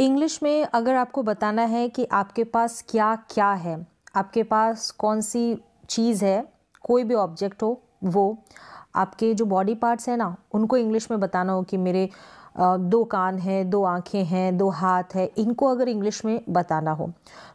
English में अगर आपको बताना है कि आपके पास क्या क्या है आपके पास कौन सी चीज़ है कोई भी ऑब्जेक्ट हो वो आपके जो बॉडी पार्ट्स हैं ना उनको इंग्लिश में बताना हो कि मेरे दो कान हैं दो आँखें हैं दो हाथ है इनको अगर इंग्लिश में बताना हो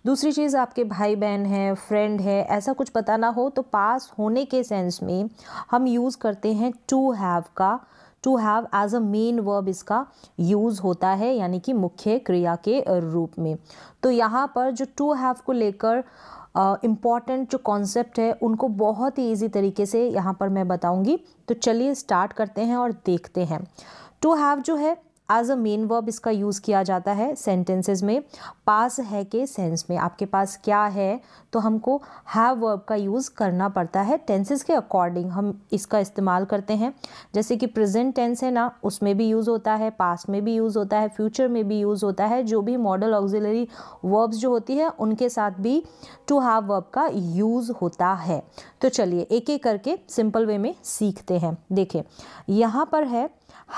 दूसरी चीज़ आपके भाई बहन हैं फ्रेंड है ऐसा कुछ बताना हो तो पास होने के सेंस में हम यूज़ करते हैं टू हैव का to have as a main verb इसका यूज़ होता है यानी कि मुख्य क्रिया के रूप में तो यहाँ पर जो टू हैव को लेकर इम्पॉर्टेंट uh, जो कॉन्सेप्ट है उनको बहुत ही ईजी तरीके से यहाँ पर मैं बताऊँगी तो चलिए स्टार्ट करते हैं और देखते हैं टू हैव जो है एज अ मेन वर्ब इसका यूज़ किया जाता है सेंटेंसेस में पास है के सेंस में आपके पास क्या है तो हमको हैव वर्ब का यूज़ करना पड़ता है टेंसेस के अकॉर्डिंग हम इसका इस्तेमाल करते हैं जैसे कि प्रेजेंट टेंस है ना उसमें भी यूज़ होता है पास में भी यूज़ होता है फ्यूचर में भी यूज़ होता है जो भी मॉडल ऑक्जिलरी वर्ब्स जो होती है उनके साथ भी टू हैव वर्ब का यूज़ होता है तो चलिए एक एक करके सिंपल वे में सीखते हैं देखें यहाँ पर है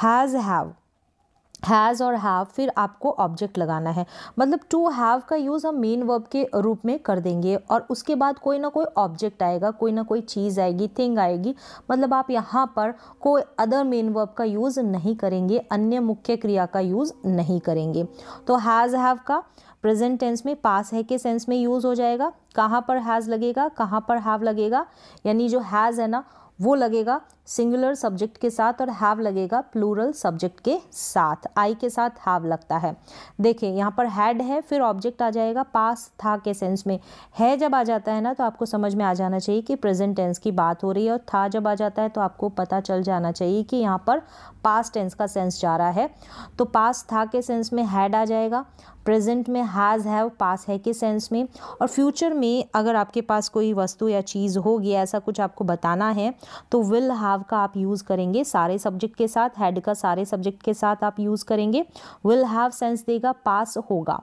हैज़ हैव हैज़ और हैव फिर आपको ऑब्जेक्ट लगाना है मतलब टू हैव का यूज़ हम मेन वर्ब के रूप में कर देंगे और उसके बाद कोई ना कोई ऑब्जेक्ट आएगा कोई ना कोई चीज़ आएगी थिंग आएगी मतलब आप यहाँ पर कोई अदर मेन वर्ब का यूज़ नहीं करेंगे अन्य मुख्य क्रिया का यूज़ नहीं करेंगे तो हैज़ हैव का प्रेजेंट टेंस में पास है के सेंस में यूज़ हो जाएगा कहाँ पर हैज़ लगेगा कहाँ पर हैव लगेगा यानी जो हैज़ है ना वो लगेगा सिंगुलर सब्जेक्ट के साथ और हैव लगेगा प्लूरल सब्जेक्ट के साथ आई के साथ हैव लगता है देखिए यहाँ पर हैड है फिर ऑब्जेक्ट आ जाएगा पास था के सेंस में है जब आ जाता है ना तो आपको समझ में आ जाना चाहिए कि प्रेजेंट टेंस की बात हो रही है और था जब आ जाता है तो आपको पता चल जाना चाहिए कि यहाँ पर पास टेंस का सेंस जा रहा है तो पास था के सेंस में हैड आ जाएगा प्रेजेंट में हैज़ हैव पास है के सेंस में और फ्यूचर में अगर आपके पास कोई वस्तु या चीज़ होगी ऐसा कुछ आपको बताना है तो विल हैव का आप यूज़ करेंगे सारे सब्जेक्ट के साथ हैड का सारे सब्जेक्ट के साथ आप यूज़ करेंगे विल हैव सेंस देगा पास होगा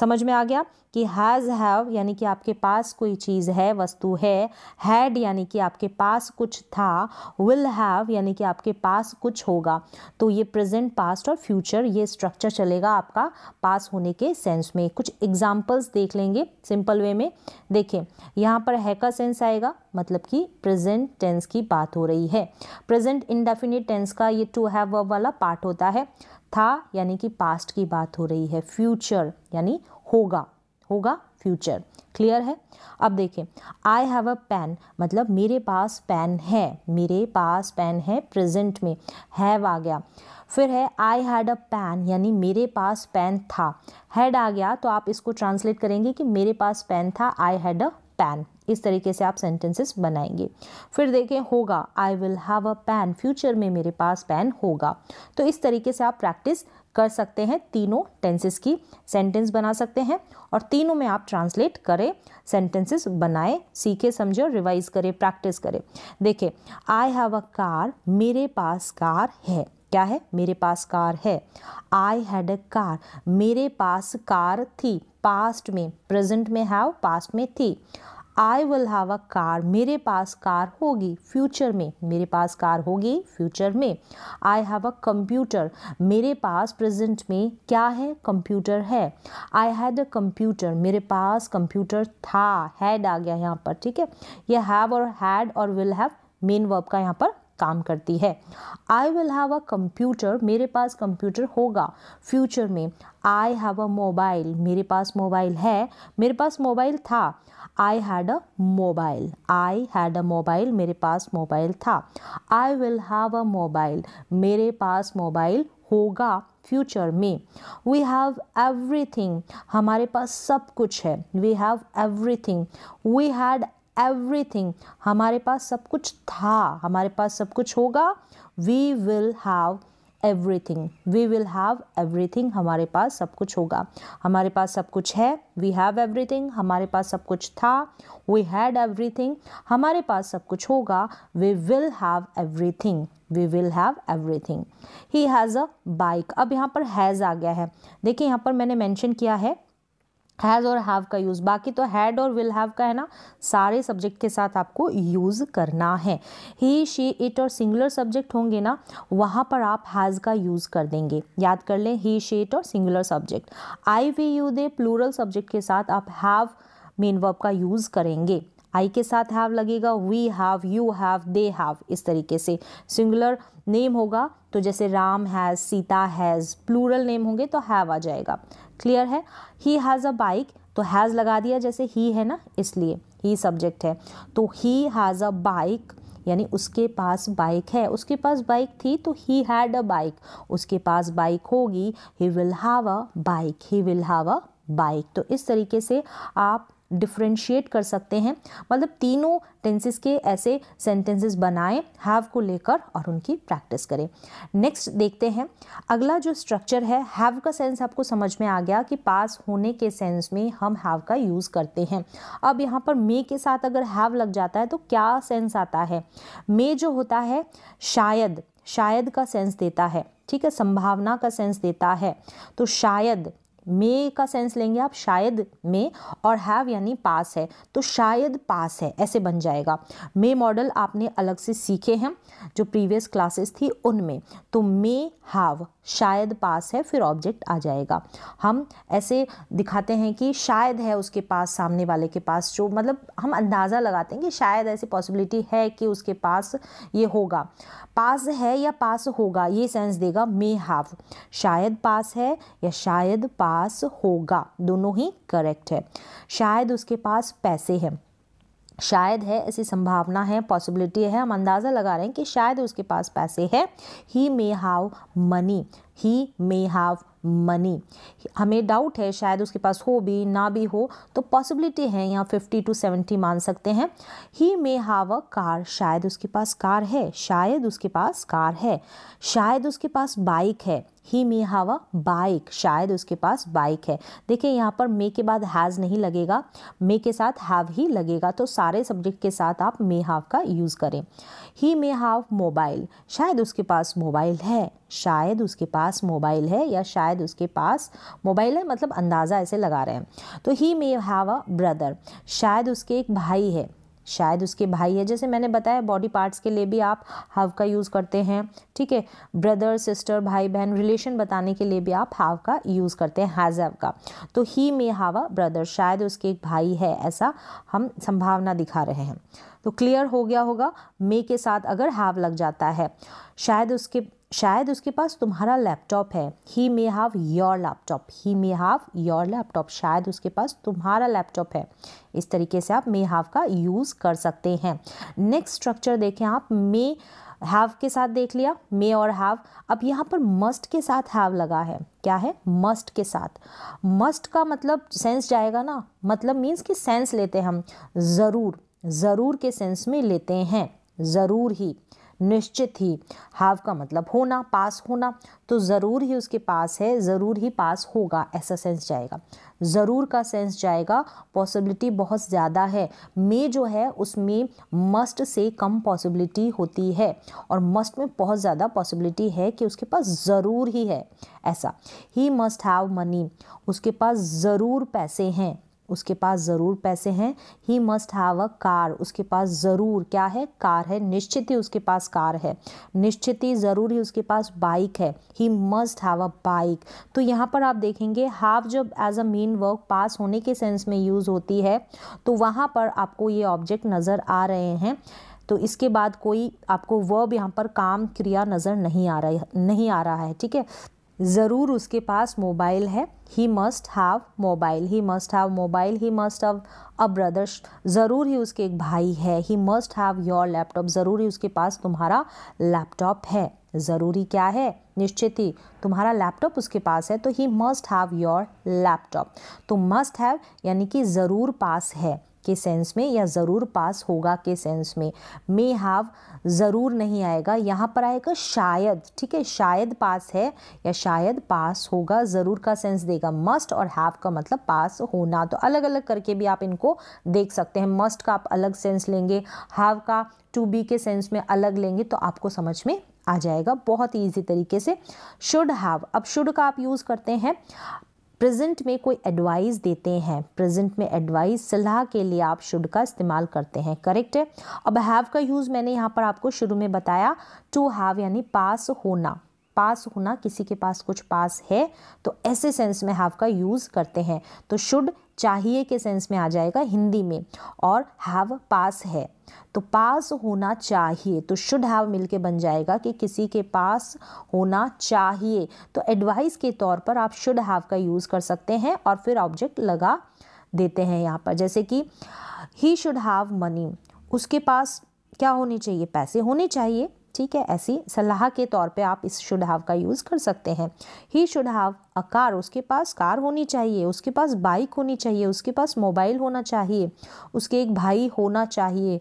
समझ में आ गया कि हैज़ हैव यानी कि आपके पास कोई चीज़ है वस्तु है हैड यानी कि आपके पास कुछ था विल हैव यानी कि आपके पास कुछ होगा तो ये प्रेजेंट पास्ट और फ्यूचर ये स्ट्रक्चर चलेगा आपका पास होने के सेंस में कुछ एग्जाम्पल्स देख लेंगे सिंपल वे में देखें यहाँ पर है का सेंस आएगा मतलब कि प्रेजेंट टेंस की बात हो रही है प्रेजेंट इंडेफिनिट टेंस का ये टू हैव वाला पार्ट होता है था यानी कि पास्ट की बात हो रही है फ्यूचर यानी होगा होगा फ्यूचर क्लियर है अब देखें आई हैव अ पेन मतलब मेरे पास पेन है मेरे पास पेन है प्रेजेंट में हैव आ गया फिर है आई हैड अ पेन यानी मेरे पास पेन था हैड आ गया तो आप इसको ट्रांसलेट करेंगे कि मेरे पास पेन था आई हैड अ पेन इस तरीके से आप सेंटेंसेस बनाएंगे फिर देखें होगा I will have a pen future में मेरे पास पैन होगा तो इस तरीके से आप प्रैक्टिस कर सकते हैं तीनों टेंसेस की सेंटेंस बना सकते हैं और तीनों में आप ट्रांसलेट करें सेंटेंसेस बनाएं सीखे समझो रिवाइज करें प्रैक्टिस करें देखें आई हैव अ कार मेरे पास कार है क्या है मेरे पास कार है आई हैड अ कार मेरे पास कार थी पास्ट में प्रेजेंट में हैव पास्ट में थी I will have a car मेरे पास कार होगी फ्यूचर में मेरे पास कार होगी फ्यूचर में आई हैव अ कंप्यूटर मेरे पास प्रेजेंट में क्या है कंप्यूटर है आई हैड अ कंप्यूटर मेरे पास कंप्यूटर था हैड आ गया यहाँ पर ठीक है यह हैव और हैड और विल हैव मेन वर्ब का यहाँ पर काम करती है I will have a computer मेरे पास कंप्यूटर होगा फ्यूचर में आई हैव अ मोबाइल मेरे पास मोबाइल है मेरे पास मोबाइल था I had a mobile I had a mobile मेरे पास मोबाइल था I will have a mobile मेरे पास मोबाइल होगा फ्यूचर में वी हैव एवरीथिंग हमारे पास सब कुछ है we have everything we had everything हमारे पास सब कुछ था हमारे पास सब कुछ होगा we will have everything we will have everything हमारे पास सब कुछ होगा हमारे पास सब कुछ है वी हैव एवरीथिंग हमारे पास सब कुछ था वी हैड एवरीथिंग हमारे पास सब कुछ होगा we will have everything we will have everything he has a bike अब यहाँ पर हैज़ आ गया है देखिए यहाँ पर मैंने मैंशन किया है हैज़ और हैव का यूज़ बाकी तो हैड और विल हैव का है ना सारे सब्जेक्ट के साथ आपको यूज़ करना है ही शी इट और सिंगुलर सब्जेक्ट होंगे ना वहाँ पर आप हैज़ का यूज़ कर देंगे याद कर लें ही शी इट और singular subject I we you they plural subject के साथ आप हैव मेन वर्ब का यूज़ करेंगे आई के साथ हैव लगेगा we have you have they have इस तरीके से सिंगुलर नेम होगा तो जैसे Ram has Sita has plural name होंगे तो हैव आ जाएगा क्लियर है ही हैज़ अ बाइक तो हैज़ लगा दिया जैसे ही है ना इसलिए ही सब्जेक्ट है तो ही हैज़ अ बाइक यानी उसके पास बाइक है उसके पास बाइक थी तो ही हैड अ बाइक उसके पास बाइक होगी he will have a bike he will have a bike तो इस तरीके से आप डिफ्रेंशिएट कर सकते हैं मतलब तीनों टेंसेस के ऐसे सेंटेंसेस बनाएं हैव को लेकर और उनकी प्रैक्टिस करें नेक्स्ट देखते हैं अगला जो स्ट्रक्चर है हैव का सेंस आपको समझ में आ गया कि पास होने के सेंस में हम हैव का यूज़ करते हैं अब यहाँ पर मे के साथ अगर हैव लग जाता है तो क्या सेंस आता है मे जो होता है शायद शायद का सेंस देता है ठीक है संभावना का सेंस देता है तो शायद मे का सेंस लेंगे आप शायद मे और हैव यानी पास है तो शायद पास है ऐसे बन जाएगा मे मॉडल आपने अलग से सीखे हैं जो प्रीवियस क्लासेस थी उनमें तो मे हैव शायद पास है फिर ऑब्जेक्ट आ जाएगा हम ऐसे दिखाते हैं कि शायद है उसके पास सामने वाले के पास जो मतलब हम अंदाज़ा लगाते हैं कि शायद ऐसी पॉसिबिलिटी है कि उसके पास ये होगा पास है या पास होगा ये सेंस देगा मे हैव शायद पास है या शायद पास पास होगा दोनों ही करेक्ट है शायद उसके पास पैसे हैं शायद है ऐसी संभावना है पॉसिबिलिटी है हम अंदाज़ा लगा रहे हैं कि शायद उसके पास पैसे हैं he may have money he may have money हमें डाउट है शायद उसके पास हो भी ना भी हो तो पॉसिबिलिटी है यहाँ फिफ्टी टू सेवेंटी मान सकते हैं he may have a car शायद उसके पास कार है शायद उसके पास कार है शायद उसके पास बाइक है he may have a bike शायद उसके पास बाइक है देखिए यहाँ पर मे के बाद हैज़ नहीं लगेगा मे के साथ हैव ही लगेगा तो सारे सब्जेक्ट के साथ आप मे हैव का यूज़ करें ही मे हैव मोबाइल शायद उसके पास मोबाइल है शायद उसके पास मोबाइल है या शायद उसके पास मोबाइल है मतलब अंदाज़ा ऐसे लगा रहे हैं तो ही मे हैव अ ब्रदर शायद उसके एक भाई है शायद उसके भाई है जैसे मैंने बताया बॉडी पार्ट्स के लिए भी आप हाव का यूज़ करते हैं ठीक है ब्रदर सिस्टर भाई बहन रिलेशन बताने के लिए भी आप हाव का यूज़ करते हैं हैज़ हव का तो ही मे हावा ब्रदर शायद उसके एक भाई है ऐसा हम संभावना दिखा रहे हैं तो क्लियर हो गया होगा मे के साथ अगर हैव लग जाता है शायद उसके शायद उसके पास तुम्हारा लैपटॉप है he may have your laptop he may have your laptop शायद उसके पास तुम्हारा लैपटॉप है इस तरीके से आप मे हैव का यूज़ कर सकते हैं नेक्स्ट स्ट्रक्चर देखें आप मे हैव के साथ देख लिया मे और हैव अब यहाँ पर मस्ट के साथ हैव लगा है क्या है मस्ट के साथ मस्ट का मतलब सेंस जाएगा ना मतलब मीन्स कि सेंस लेते हैं हम ज़रूर ज़रूर के सेंस में लेते हैं ज़रूर ही निश्चित ही हाव का मतलब होना पास होना तो ज़रूर ही उसके पास है ज़रूर ही पास होगा ऐसा सेंस जाएगा ज़रूर का सेंस जाएगा पॉसिबिलिटी बहुत ज़्यादा है मे जो है उसमें मस्ट से कम पॉसिबिलिटी होती है और मस्ट में बहुत ज़्यादा पॉसिबिलिटी है कि उसके पास ज़रूर ही है ऐसा ही मस्ट हैव मनी उसके पास ज़रूर पैसे हैं उसके पास ज़रूर पैसे हैं he must have a car उसके पास ज़रूर क्या है कार है निश्चित ही उसके पास कार है निश्चित ही ज़रूर ही उसके पास बाइक है he must have a bike तो यहाँ पर आप देखेंगे हाव जब एज अ मेन वर्क पास होने के सेंस में यूज़ होती है तो वहाँ पर आपको ये ऑब्जेक्ट नज़र आ रहे हैं तो इसके बाद कोई आपको वर्ब यहाँ पर काम क्रिया नज़र नहीं आ रहा है नहीं आ रहा है ठीक है ज़रूर उसके पास मोबाइल है he must have mobile he must have mobile he must have a brothers ज़रूर ही उसके एक भाई है he must have your laptop ज़रूर ही उसके पास तुम्हारा लैपटॉप है ज़रूरी क्या है निश्चित ही तुम्हारा लैपटॉप उसके पास है तो he must have your laptop तो मस्ट हैव यानी कि ज़रूर पास है के सेंस में या ज़रूर पास होगा के सेंस में मे हैव ज़रूर नहीं आएगा यहाँ पर आएगा शायद ठीक है शायद पास है या शायद पास होगा ज़रूर का सेंस देगा मस्ट और हैव का मतलब पास होना तो अलग अलग करके भी आप इनको देख सकते हैं मस्ट का आप अलग सेंस लेंगे हैव का टू बी के सेंस में अलग लेंगे तो आपको समझ में आ जाएगा बहुत ही ईजी तरीके से शुड हैव अब शुड का आप यूज़ करते हैं प्रेजेंट में कोई एडवाइस देते हैं प्रेजेंट में एडवाइस सलाह के लिए आप शुड का इस्तेमाल करते हैं करेक्ट है अब हैव का यूज़ मैंने यहाँ पर आपको शुरू में बताया टू हैव यानी पास होना पास होना किसी के पास कुछ पास है तो ऐसे सेंस में हैव का यूज़ करते हैं तो शुड चाहिए के सेंस में आ जाएगा हिंदी में और हैव पास है तो पास होना चाहिए तो शुड हैव मिलके बन जाएगा कि किसी के पास होना चाहिए तो एडवाइस के तौर पर आप शुड हैव का यूज़ कर सकते हैं और फिर ऑब्जेक्ट लगा देते हैं यहाँ पर जैसे कि ही शुड हैव मनी उसके पास क्या होने चाहिए पैसे होने चाहिए ठीक है ऐसी सलाह के तौर पे आप इस शुड हैव का यूज़ कर सकते हैं he should have a car उसके पास कार होनी चाहिए उसके पास बाइक होनी चाहिए उसके पास मोबाइल होना चाहिए उसके एक भाई होना चाहिए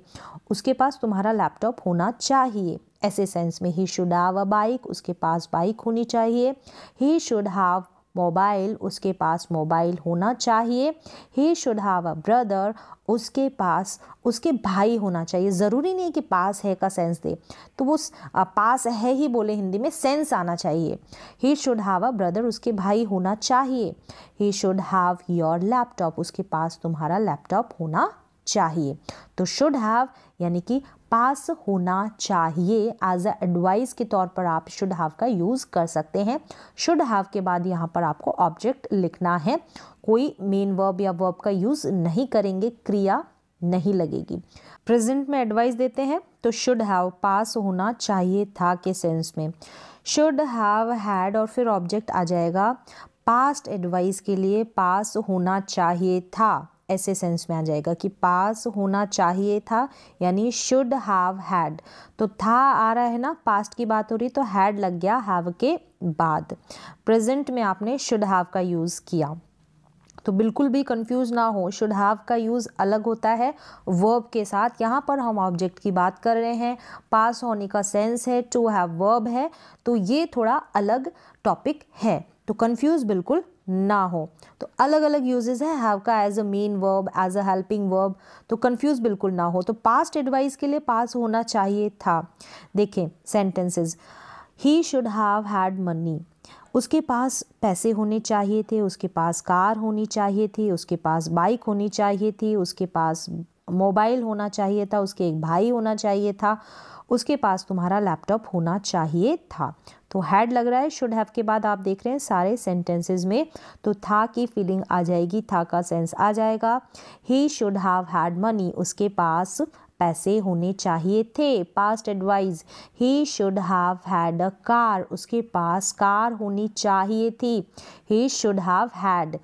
उसके पास तुम्हारा लैपटॉप होना चाहिए ऐसे सेंस में he should have a bike उसके पास बाइक होनी चाहिए ही शुड हैव मोबाइल उसके पास मोबाइल होना चाहिए he should have a brother उसके पास उसके भाई होना चाहिए ज़रूरी नहीं कि पास है का सेंस दे तो वो पास है ही बोले हिंदी में सेंस आना चाहिए he should have a brother उसके भाई होना चाहिए he should have your laptop उसके पास तुम्हारा लैपटॉप होना चाहिए तो शुड हैव यानी कि पास होना चाहिए एज अ एडवाइस के तौर पर आप शुड हैव का यूज़ कर सकते हैं शुड हैव के बाद यहाँ पर आपको ऑब्जेक्ट लिखना है कोई मेन वर्ब या वर्ब का यूज़ नहीं करेंगे क्रिया नहीं लगेगी प्रेजेंट में एडवाइस देते हैं तो शुड हैव पास होना चाहिए था के सेंस में शुड हैव हैड और फिर ऑब्जेक्ट आ जाएगा पास्ट एडवाइस के लिए पास होना चाहिए था ऐसे सेंस में आ जाएगा कि पास होना चाहिए था यानी शुड हैव हैड तो था आ रहा है ना पास्ट की बात हो रही तो हैड लग गया हैव के बाद प्रेजेंट में आपने शुड हैव का यूज़ किया तो बिल्कुल भी कंफ्यूज ना हो शुड हैव का यूज़ अलग होता है वर्ब के साथ यहाँ पर हम ऑब्जेक्ट की बात कर रहे हैं पास होने का सेंस है टू हैव वर्ब है तो ये थोड़ा अलग टॉपिक है तो कन्फ्यूज़ बिल्कुल ना हो तो अलग अलग यूजेज है हैव का as a main verb as a helping verb तो कन्फ्यूज बिल्कुल ना हो तो पास्ट एडवाइस के लिए पास होना चाहिए था देखें sentences he should have had money उसके पास पैसे होने चाहिए थे उसके पास कार होनी चाहिए थी उसके पास बाइक होनी चाहिए थी उसके पास मोबाइल होना चाहिए था उसके एक भाई होना चाहिए था उसके पास तुम्हारा लैपटॉप होना चाहिए था तो हैड लग रहा है शुड हैव के बाद आप देख रहे हैं सारे सेंटेंसेस में तो था की फीलिंग आ जाएगी था का सेंस आ जाएगा he should have had money उसके पास पैसे होने चाहिए थे past advice he should have had a car उसके पास कार होनी चाहिए थी he should have had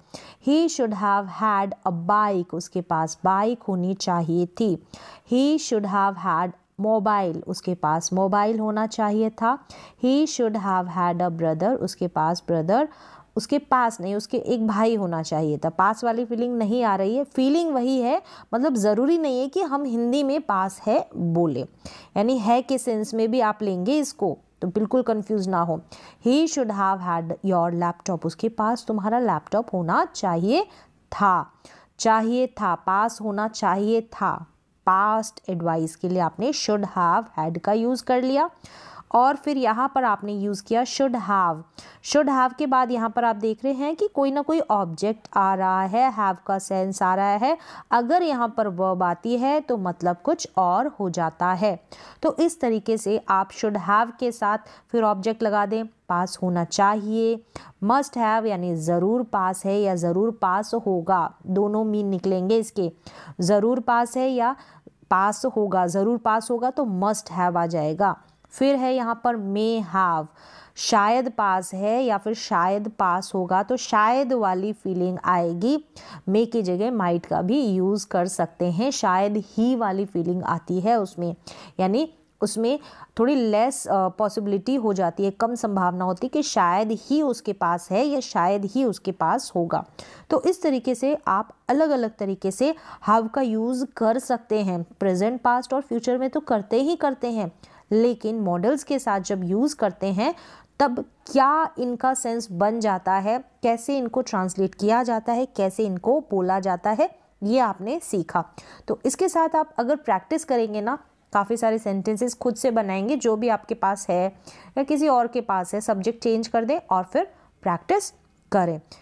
he should have had a bike उसके पास बाइक होनी चाहिए थी he should have had mobile उसके पास मोबाइल होना चाहिए था he should have had a brother उसके पास ब्रदर उसके पास नहीं उसके एक भाई होना चाहिए था पास वाली फीलिंग नहीं आ रही है फीलिंग वही है मतलब ज़रूरी नहीं है कि हम हिंदी में पास है बोले यानी है के सेंस में भी आप लेंगे इसको तो बिल्कुल कंफ्यूज ना हो he should have had your laptop उसके पास तुम्हारा लैपटॉप होना चाहिए था चाहिए था पास होना चाहिए था पास्ट एडवाइस के लिए आपने शुड हैव हैड का यूज़ कर लिया और फिर यहाँ पर आपने यूज़ किया शुड हैव शुड हैव के बाद यहाँ पर आप देख रहे हैं कि कोई ना कोई ऑब्जेक्ट आ रहा है हैव का सेंस आ रहा है अगर यहाँ पर वर्ब आती है तो मतलब कुछ और हो जाता है तो इस तरीके से आप शुड हैव के साथ फिर ऑब्जेक्ट लगा दें पास होना चाहिए मस्ट हैव यानी ज़रूर पास है या ज़रूर पास होगा दोनों मीन निकलेंगे इसके ज़रूर पास है या पास होगा ज़रूर पास होगा तो मस्ट हैव आ जाएगा फिर है यहाँ पर मे हैव शायद पास है या फिर शायद पास होगा तो शायद वाली फीलिंग आएगी मे की जगह माइट का भी यूज़ कर सकते हैं शायद ही वाली फीलिंग आती है उसमें यानी उसमें थोड़ी लेस पॉसिबिलिटी हो जाती है कम संभावना होती है कि शायद ही उसके पास है या शायद ही उसके पास होगा तो इस तरीके से आप अलग अलग तरीके से हाव का यूज़ कर सकते हैं प्रेजेंट पास्ट और फ्यूचर में तो करते ही करते हैं लेकिन मॉडल्स के साथ जब यूज़ करते हैं तब क्या इनका सेंस बन जाता है कैसे इनको ट्रांसलेट किया जाता है कैसे इनको बोला जाता है ये आपने सीखा तो इसके साथ आप अगर प्रैक्टिस करेंगे ना काफ़ी सारे सेंटेंसेस खुद से बनाएंगे जो भी आपके पास है या किसी और के पास है सब्जेक्ट चेंज कर दें और फिर प्रैक्टिस करें